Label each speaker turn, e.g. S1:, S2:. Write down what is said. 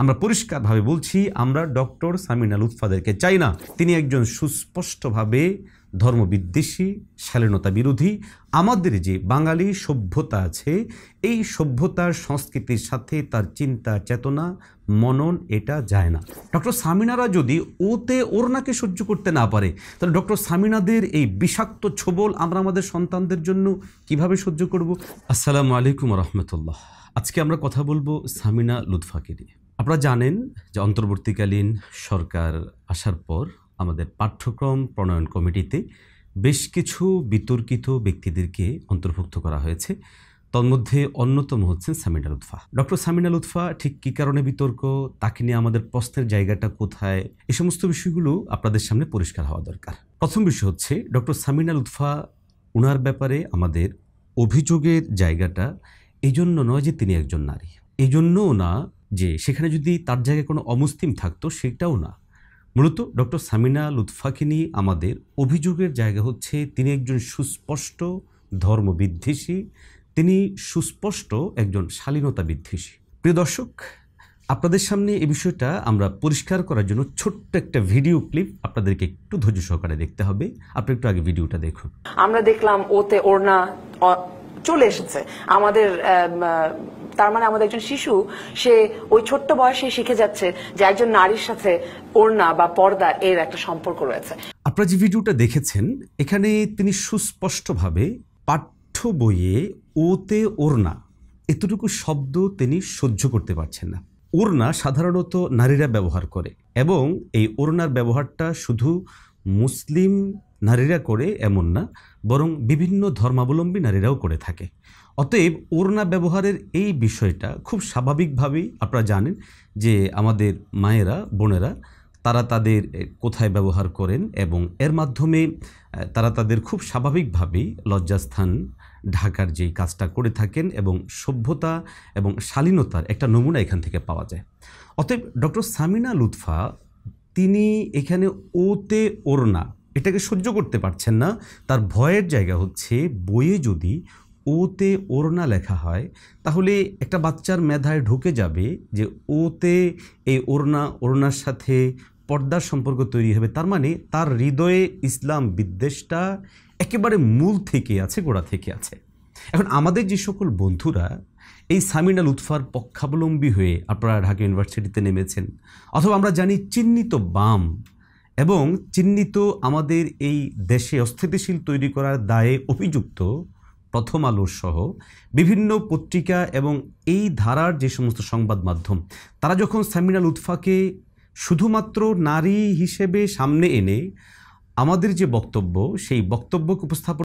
S1: আমরা পরিষ্কারভাবে বলছি আমরা ডক্টর সামিনা লুৎফাদেরকে চাই না তিনি একজন সুস্পষ্টভাবে ধর্মবিদ্বেষী শালীনতা বিরোধী আমাদের যে বাঙালি সভ্যতা আছে এই সভ্যতার সংস্কৃতির সাথে তার চিন্তা চেতনা মনন এটা যায় না ডক্টর সামিনারা যদি ওতে ওর নাকে সহ্য করতে না পারে তাহলে ডক্টর সামিনাদের এই বিষাক্ত ছবল আমরা আমাদের সন্তানদের জন্য কিভাবে সহ্য করব আসসালামু আলাইকুম রহমতুল্লাহ আজকে আমরা কথা বলবো সামিনা লুৎফাকে নিয়ে আপনারা জানেন যে অন্তর্বর্তীকালীন সরকার আসার পর আমাদের পাঠ্যক্রম প্রণয়ন কমিটিতে বেশ কিছু বিতর্কিত ব্যক্তিদেরকে অন্তর্ভুক্ত করা হয়েছে তন্মধ্যে অন্যতম হচ্ছেন সামিনাল উৎফা ডক্টর সামিনাল উৎফা ঠিক কী কারণে বিতর্ক তাকে নিয়ে আমাদের প্রশ্নের জায়গাটা কোথায় এ সমস্ত বিষয়গুলো আপনাদের সামনে পরিষ্কার হওয়া দরকার প্রথম বিষয় হচ্ছে ডক্টর সামিনাল উৎফা ওনার ব্যাপারে আমাদের অভিযোগের জায়গাটা এই জন্য নয় যে তিনি একজন নারী এই জন্যও না যে সেখানে যদি তার জায়গায় কোনো অমুসলিম থাকতো সেটাও না মূলত ডক্টর সামিনা লুৎফাকিনি আমাদের অভিযোগের জায়গা হচ্ছে তিনি একজন সুস্পষ্ট ধর্মবিদ্বেষী তিনি সুস্পষ্ট একজন শালীনতা বিদ্বেষী প্রিয় দর্শক আপনাদের সামনে এ বিষয়টা আমরা পরিষ্কার করার জন্য ছোট্ট একটা ভিডিও ক্লিপ আপনাদেরকে একটু ধৈর্য সহকারে দেখতে হবে আপনি একটু আগে ভিডিওটা দেখুন আমরা দেখলাম ওতে না চলে এসেছে আমাদের তার মানে আমাদের একজন শিশু সে ওই ছোট্ট বয়সে শিখে যাচ্ছে যে একজন নারীর সাথে ওড়না বা পর্দা এর একটা সম্পর্ক রয়েছে আপনারা যে ভিডিওটা দেখেছেন এখানে তিনি সুস্পষ্টভাবে পাঠ্য বইয়ে ওতে ওড়না এতটুকু শব্দ তিনি সহ্য করতে পারছেন না ওড়না সাধারণত নারীরা ব্যবহার করে এবং এই ওড়নার ব্যবহারটা শুধু মুসলিম নারীরা করে এমন না বরং বিভিন্ন ধর্মাবলম্বী নারীরাও করে থাকে অতএব ওড়না ব্যবহারের এই বিষয়টা খুব স্বাভাবিকভাবেই আপনারা জানেন যে আমাদের মায়েরা বোনেরা তারা তাদের কোথায় ব্যবহার করেন এবং এর মাধ্যমে তারা তাদের খুব স্বাভাবিকভাবেই লজ্জাস্থান ঢাকার যেই কাজটা করে থাকেন এবং সভ্যতা এবং শালীনতার একটা নমুনা এখান থেকে পাওয়া যায় অতএব ডক্টর সামিনা লুৎফা তিনি এখানে ওতে ওরনা এটাকে সহ্য করতে পারছেন না তার ভয়ের জায়গা হচ্ছে বইয়ে যদি ওতে ওড়না লেখা হয় তাহলে একটা বাচ্চার মেধায় ঢুকে যাবে যে ওতে এই ওড়না ওড়নার সাথে পর্দার সম্পর্ক তৈরি হবে তার মানে তার হৃদয়ে ইসলাম বিদ্বেষটা একেবারে মূল থেকে আছে গোড়া থেকে আছে এখন আমাদের যে সকল বন্ধুরা এই সামিনাল উৎফার পক্ষাবলম্বী হয়ে আপনারা ঢাকা ইউনিভার্সিটিতে নেমেছেন অথবা আমরা জানি চিহ্নিত বাম এবং চিহ্নিত আমাদের এই দেশে অস্থিতিশীল তৈরি করার দায়ে অভিযুক্ত প্রথম আলোর সহ বিভিন্ন পত্রিকা এবং এই ধারার যে সমস্ত সংবাদ মাধ্যম তারা যখন সামিনা লুৎফাকে শুধুমাত্র নারী হিসেবে সামনে এনে আমাদের যে বক্তব্য সেই বক্তব্যকে উপস্থাপন